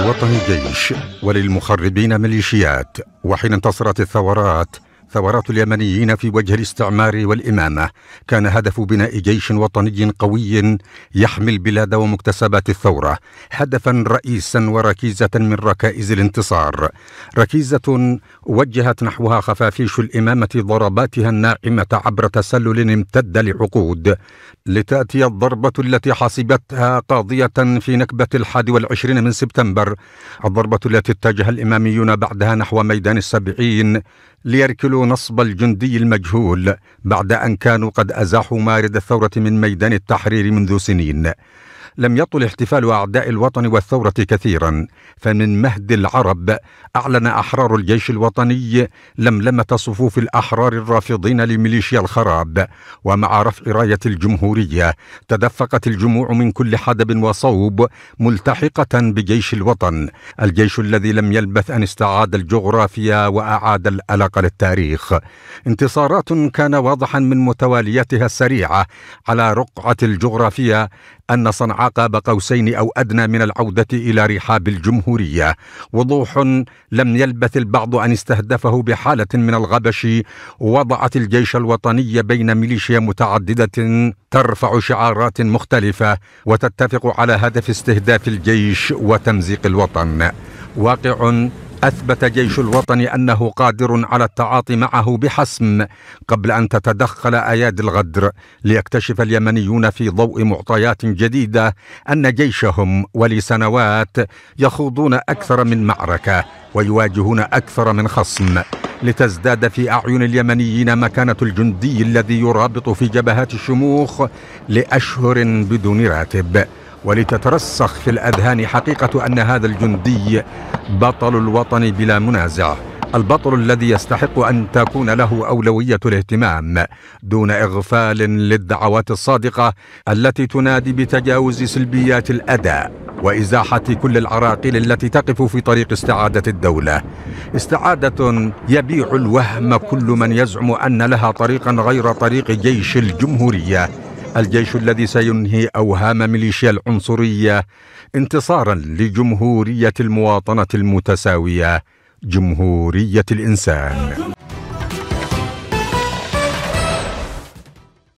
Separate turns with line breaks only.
للوطن جيش وللمخربين ميليشيات وحين انتصرت الثورات ثورات اليمنيين في وجه الاستعمار والإمامة كان هدف بناء جيش وطني قوي يحمي البلاد ومكتسبات الثورة هدفا رئيسا وركيزة من ركائز الانتصار ركيزة وجهت نحوها خفافيش الإمامة ضرباتها الناعمة عبر تسلل امتد لعقود لتأتي الضربة التي حسبتها قاضية في نكبة الحادي والعشرين من سبتمبر الضربة التي اتجه الإماميون بعدها نحو ميدان السبعين ليركلوا نصب الجندي المجهول بعد أن كانوا قد أزاحوا مارد الثورة من ميدان التحرير منذ سنين لم يطل احتفال أعداء الوطن والثورة كثيرا فمن مهد العرب أعلن أحرار الجيش الوطني لملمة صفوف الأحرار الرافضين لميليشيا الخراب ومع رفع راية الجمهورية تدفقت الجموع من كل حدب وصوب ملتحقة بجيش الوطن الجيش الذي لم يلبث أن استعاد الجغرافيا وأعاد الألق للتاريخ انتصارات كان واضحا من متواليتها السريعة على رقعة الجغرافيا أن صنعاء قاب قوسين أو أدنى من العودة إلى رحاب الجمهورية وضوح لم يلبث البعض أن استهدفه بحالة من الغبش وضعت الجيش الوطني بين ميليشيا متعددة ترفع شعارات مختلفة وتتفق على هدف استهداف الجيش وتمزيق الوطن واقع أثبت جيش الوطن أنه قادر على التعاطي معه بحسم قبل أن تتدخل أيادي الغدر ليكتشف اليمنيون في ضوء معطيات جديدة أن جيشهم ولسنوات يخوضون أكثر من معركة ويواجهون أكثر من خصم لتزداد في أعين اليمنيين مكانة الجندي الذي يرابط في جبهات الشموخ لأشهر بدون راتب ولتترسخ في الأذهان حقيقة أن هذا الجندي بطل الوطن بلا منازع البطل الذي يستحق أن تكون له أولوية الاهتمام دون إغفال للدعوات الصادقة التي تنادي بتجاوز سلبيات الأداء وإزاحة كل العراقيل التي تقف في طريق استعادة الدولة استعادة يبيع الوهم كل من يزعم أن لها طريقا غير طريق جيش الجمهورية الجيش الذي سينهي أوهام ميليشيا العنصرية انتصارا لجمهورية المواطنة المتساوية جمهورية الإنسان